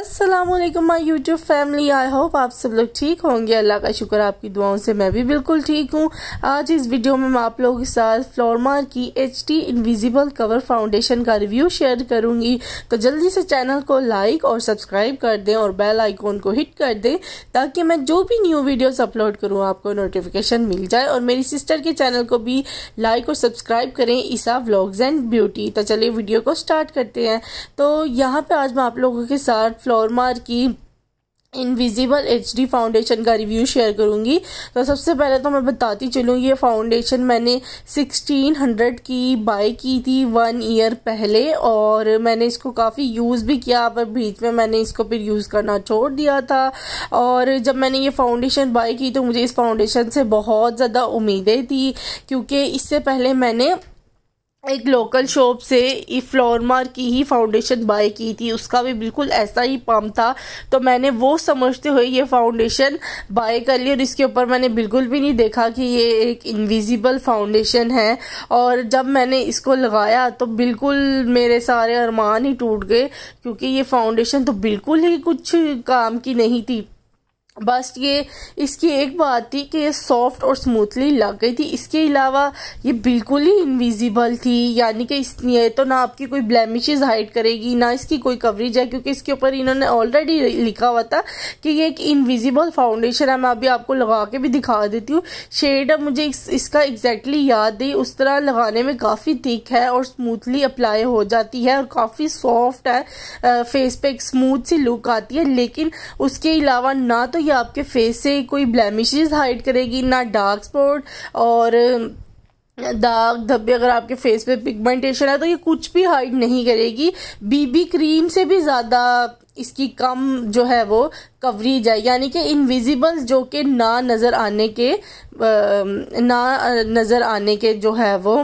Aslam my YouTube family I hope आप सब लोग ठीक होंगे अल्लाह का शुक्र आपकी दुआओं से मैं भी बिल्कुल ठीक हूँ आज इस वीडियो में मैं आप लोगों के साथ फ्लोरमा की H D invisible cover foundation का रिव्यू शेयर करूंगी तो जल्दी से चैनल को लाइक और सब्सक्राइब कर दें और बेल आइकॉन को हिट कर दें ताकि मैं जो भी न्यू वीडियोज़ अपलोड करूँ आपको नोटिफिकेशन मिल जाए और मेरी सिस्टर के चैनल को भी लाइक और सब्सक्राइब करें ईसा ब्लॉग्स एंड ब्यूटी तो चलिए वीडियो को स्टार्ट करते हैं तो यहाँ पर आज मैं आप लोगों के साथ फ्लोरमार की इनविजिबल एच डी फाउंडेशन का रिव्यू शेयर करूँगी तो सबसे पहले तो मैं बताती चलूँ ये फाउंडेशन मैंने सिक्सटीन हंड्रेड की बाय की थी वन ईयर पहले और मैंने इसको काफ़ी यूज़ भी किया पर बीच में मैंने इसको फिर यूज़ करना छोड़ दिया था और जब मैंने ये फाउंडेशन बाय की तो मुझे इस फाउंडेशन से बहुत ज़्यादा उम्मीदें थी क्योंकि इससे पहले मैंने एक लोकल शॉप से फ्लोरमार की ही फाउंडेशन बाय की थी उसका भी बिल्कुल ऐसा ही पम्प था तो मैंने वो समझते हुए ये फाउंडेशन बाय कर ली और इसके ऊपर मैंने बिल्कुल भी नहीं देखा कि ये एक इनविजिबल फाउंडेशन है और जब मैंने इसको लगाया तो बिल्कुल मेरे सारे अरमान ही टूट गए क्योंकि ये फाउंडेशन तो बिल्कुल ही कुछ काम की नहीं थी बस ये इसकी एक बात थी कि ये सॉफ्ट और स्मूथली लग गई थी इसके अलावा ये बिल्कुल ही इनविजिबल थी यानी कि इस ये तो ना आपकी कोई ब्लैमिशेज हाइड करेगी ना इसकी कोई कवरेज है क्योंकि इसके ऊपर इन्होंने ऑलरेडी लिखा हुआ था कि ये एक इनविजिबल फाउंडेशन है मैं अभी आपको लगा के भी दिखा देती हूँ शेड अब मुझे इस, इसका एग्जैक्टली याद है उस तरह लगाने में काफ़ी थिक है और स्मूथली अप्लाई हो जाती है और काफ़ी सॉफ्ट है फेस पे एक स्मूथ सी लुक आती है लेकिन उसके अलावा ना तो ये आपके फेस से कोई ब्लैमिशेज हाइड करेगी ना डार्क स्पॉट और दाग धब्बे अगर आपके फेस पे पिगमेंटेशन है तो ये कुछ भी हाइड नहीं करेगी बीबी क्रीम से भी ज़्यादा इसकी कम जो है वो कवरेज है यानी कि इनविजिबल जो कि ना नज़र आने के ना नज़र आने के जो है वो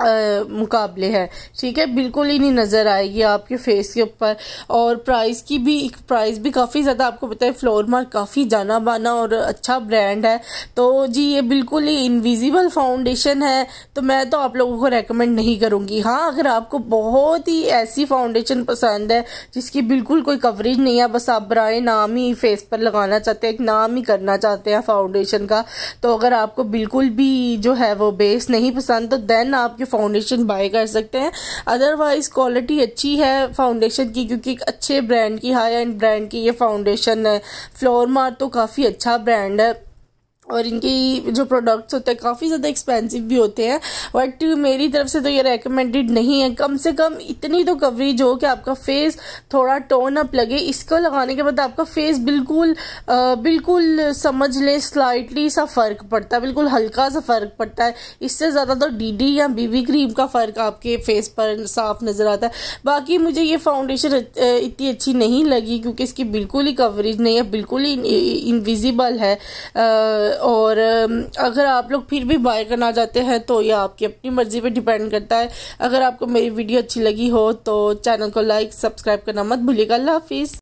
मुकाबले है ठीक है बिल्कुल ही नहीं नज़र आएगी आपके फेस के ऊपर और प्राइस की भी प्राइस भी काफ़ी ज़्यादा आपको पता है फ्लोर मार्क काफ़ी जाना बाना और अच्छा ब्रांड है तो जी ये बिल्कुल ही इनविजिबल फाउंडेशन है तो मैं तो आप लोगों को रेकमेंड नहीं करूँगी हाँ अगर आपको बहुत ही ऐसी फाउंडेशन पसंद है जिसकी बिल्कुल कोई कवरेज नहीं है बस आप ब्राए नाम ही फेस पर लगाना चाहते हैं एक नाम ही करना चाहते हैं फाउंडेशन का तो अगर आपको बिल्कुल भी जो है वो बेस नहीं पसंद तो देन आपके फाउंडेशन बाय कर सकते हैं अदरवाइज़ क्वालिटी अच्छी है फाउंडेशन की क्योंकि एक अच्छे ब्रांड की हाई एंड ब्रांड की ये फाउंडेशन है फ्लोर मार तो काफ़ी अच्छा ब्रांड है और इनकी जो प्रोडक्ट्स होते हैं काफ़ी ज़्यादा एक्सपेंसिव भी होते हैं बट मेरी तरफ से तो ये रेकमेंडेड नहीं है कम से कम इतनी तो कवरेज हो कि आपका फेस थोड़ा टोन अप लगे इसको लगाने के बाद आपका फेस बिल्कुल आ, बिल्कुल समझ लें स्लाइटली सा फ़र्क पड़ता है बिल्कुल हल्का सा फ़र्क पड़ता है इससे ज़्यादा तो डी या बी क्रीम का फ़र्क आपके फेस पर साफ नज़र आता है बाकी मुझे ये फाउंडेशन इतनी अच्छी नहीं लगी क्योंकि इसकी बिल्कुल ही कवरेज नहीं है बिल्कुल ही इनविजिबल है आ, और अगर आप लोग फिर भी बाय करना चाहते हैं तो यह आपकी अपनी मर्ज़ी पे डिपेंड करता है अगर आपको मेरी वीडियो अच्छी लगी हो तो चैनल को लाइक सब्सक्राइब करना मत भूलिएगा अल्लाह हाफिज़